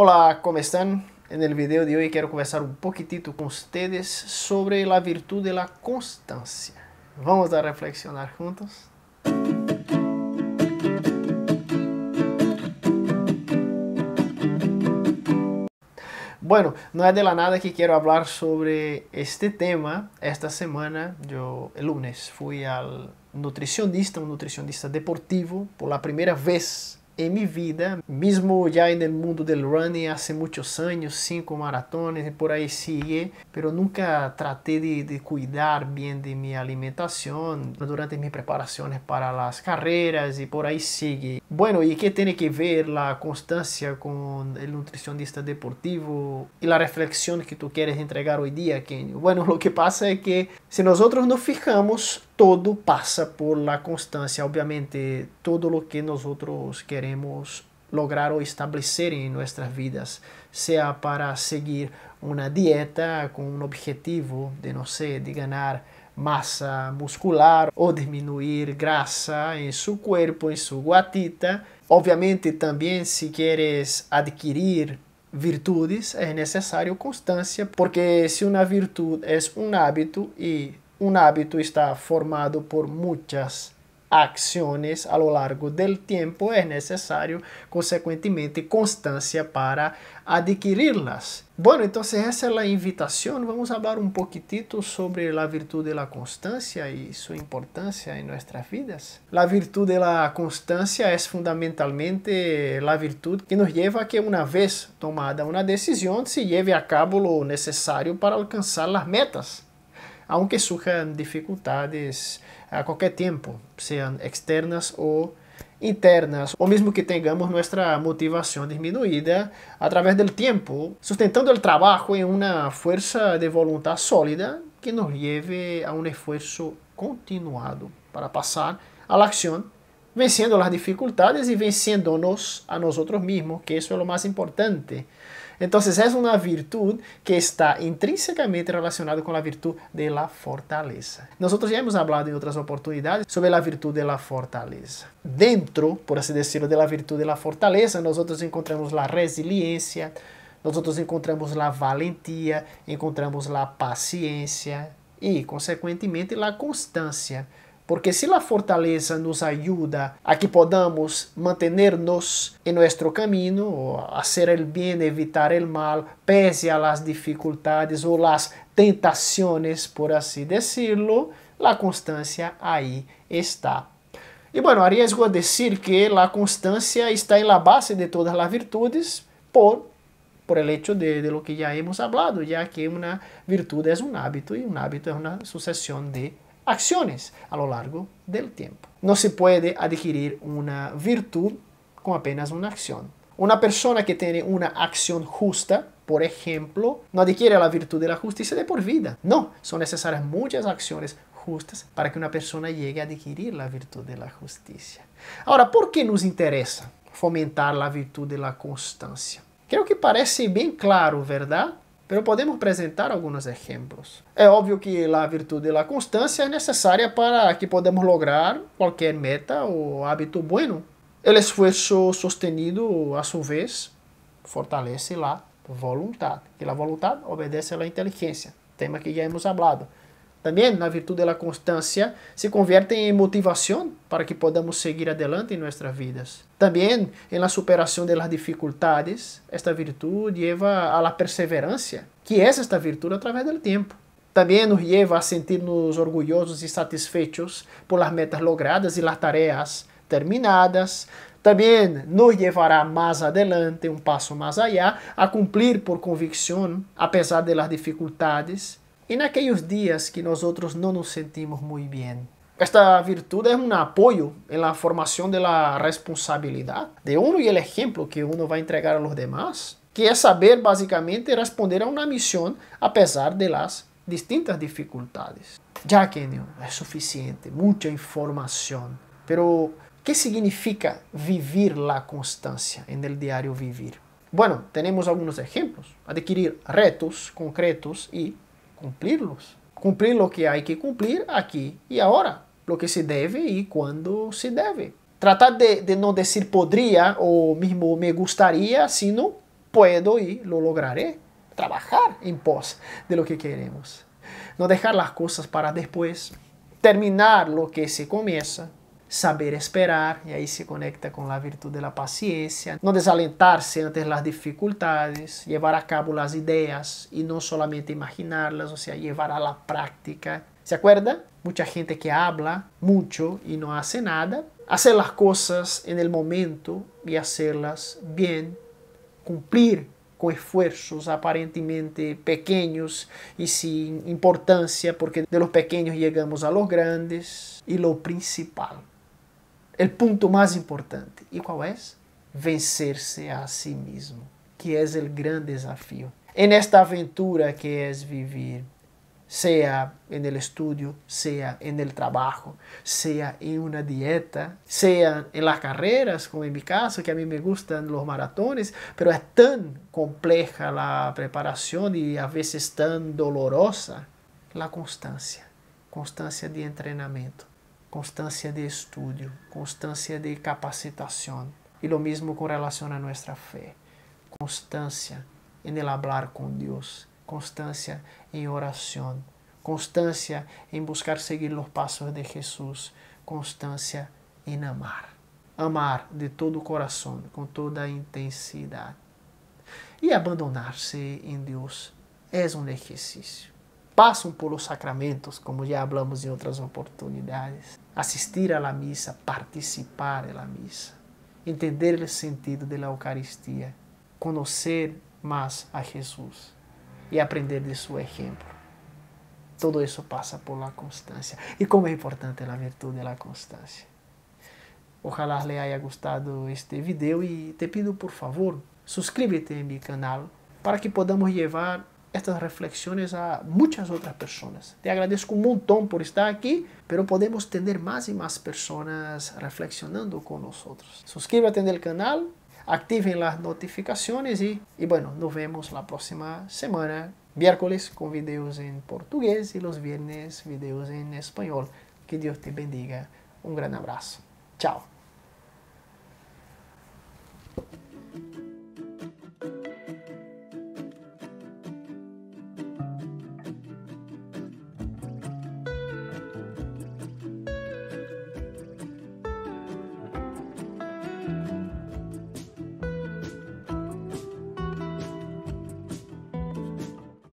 Olá, como estão? En el video de hoje quero conversar um poquitito com vocês sobre a virtude de la Vamos a reflexionar juntos. Bueno, não é de la nada que quero falar sobre este tema. Esta semana, eu, el lunes, fui al nutricionista, um nutricionista deportivo, por la primeira vez en mi vida, mismo ya en el mundo del running hace muchos años, cinco maratones y por ahí sigue, pero nunca traté de, cuidar bien de mi alimentación durante mis preparaciones para las carreras y por ahí sigue. Bueno, ¿y qué tiene que ver la constancia con el nutricionista deportivo y la reflexión que tú quieres entregar hoy día, Kenny? Bueno, lo que pasa es que si nosotros nos fijamos, todo passa por la constância obviamente, todo o que nós queremos lograr ou establecer em nossas vidas, seja para seguir uma dieta com um objetivo de, não sei de ganhar massa muscular ou diminuir grasa em seu corpo em sua guatita. Obviamente também se queres adquirir virtudes é necessário constância porque se uma virtude é um hábito e Un hábito está formado por muchas acciones a lo largo del tiempo. Es necesario, consecuentemente, constancia para adquirirlas. Bueno, entonces esa es la invitación. Vamos a hablar un poquitito sobre la virtud de la constancia y su importancia en nuestras vidas. La virtud de la constancia es fundamentalmente la virtud que nos lleva a que una vez tomada una decisión se lleve a cabo lo necesario para alcanzar las metas aunque surjan dificultades a qualquer tempo, sejam externas ou internas, ou mesmo que tengamos nuestra motivación disminuida a través del tiempo, sustentando el trabajo en una fuerza de voluntad sólida que nos lleve a un esfuerzo continuado para pasar a la acción, venciendo las dificultades y venciéndonos a nosotros mismos, que eso es lo más importante. Entonces é uma virtude que está intrinsecamente relacionada com a virtude da fortaleza. Nós já hemos hablado em outras oportunidades sobre a virtude da fortaleza. Dentro, por assim dizer, da virtude da fortaleza, nós encontramos a resiliência, nosotros encontramos a valentia, encontramos a paciência e, consequentemente, a constância. Porque se a fortaleza nos ajuda a que podamos manter-nos em nosso caminho, a ser o bem, evitar o mal, pese a las dificuldades ou las tentações, por assim decirlo, a constância aí está. E, bueno, arriesgo a dizer que a constância está em la base de todas as virtudes, por por el hecho de, de, lo que ya hemos hablado, ya que una virtud es un hábito y un hábito es una sucesión de acciones a lo largo del tiempo. No se puede adquirir una virtud con apenas una acción. Una persona que tiene una acción justa, por ejemplo, no adquiere la virtud de la justicia de por vida. No, son necesarias muchas acciones justas para que una persona llegue a adquirir la virtud de la justicia. Ahora, ¿por qué nos interesa fomentar la virtud de la constancia? Creo que parece bien claro, ¿verdad? pero podemos apresentar alguns exemplos é óbvio que a virtude e a constância é necessária para que podamos lograr qualquer meta ou hábito bueno. O esforço sostenido, a sua vez, fortalece a vontade e a vontade obedece à inteligência tema que já hemos hablado também na virtude de la se convierte em motivação para que podamos seguir adelante em nossas vidas. também em la superação de las esta virtude lleva a la perseverança, que es é esta virtude a través tempo também nos lleva a sentirnos orgulhosos e satisfeitos por las metas logradas e las tareas terminadas. também nos llevará mais adelante, um passo mais allá, a cumprir por convicção a pesar de las dificuldades. en aquellos días que nosotros no nos sentimos muy bien. Esta virtud es un apoyo en la formación de la responsabilidad de uno y el ejemplo que uno va a entregar a los demás, que es saber básicamente responder a una misión a pesar de las distintas dificultades. Ya que es suficiente, mucha información, pero ¿qué significa vivir la constancia en el diario vivir? Bueno, tenemos algunos ejemplos. Adquirir retos concretos y cumplirlos. Cumprir o que há que cumprir aqui e agora, Lo que se deve e quando se deve, Tratar de, de não dizer podría ou mesmo me gustaría, sino puedo e lo lograré. trabalhar em posse de lo que queremos. não deixar as coisas para depois, Terminar lo que se comienza saber esperar, e aí se conecta com a virtude de la não desalentar se ante as dificuldades llevar a cabo as ideias e não solamente imaginarlas, las ou llevar a la práctica. ¿Se acuerda? muita gente que habla muito e não hace nada. Hacer as coisas en el momento e hacerlas bem cumprir com esforços aparentemente pequenos e sem importância, porque de los pequenos chegamos a los grandes. E lo principal, o ponto mais importante. E qual é? Vencer-se a si mesmo, que é o grande desafio. En esta aventura que é vivir, seja en el estudio, seja en el trabajo, seja en una dieta, seja en las carreras, como en mi caso, que a mí me gustan los maratones, pero es tan compleja la preparación y a veces tan dolorosa. La constancia, constancia de entrenamiento constância de estudio, constância de capacitação e lo mesmo com relação a nossa fé, constância em el hablar Deus, constância em oração, constância em buscar seguir os passos de Jesus, constância em amar. Amar de todo o coração, com toda a intensidade. E abandonar-se em Deus é um exercício passam pelos sacramentos, como já hablamos em outras oportunidades. Assistir à missa, participar da missa, entender o sentido da Eucaristia, conhecer mais a Jesus e aprender de seu exemplo. Todo isso passa por la constância. E como é importante a virtude da constância. Ojalá le haya gostado este vídeo e te pido por favor, suscríbete a meu canal para que podamos levar estas reflexiones a muchas otras personas. Te agradezco un montón por estar aquí, pero podemos tener más y más personas reflexionando con nosotros. Suscríbete en el canal, activen las notificaciones y, y bueno, nos vemos la próxima semana, miércoles con videos en portugués y los viernes videos en español. Que Dios te bendiga. Un gran abrazo. Chao.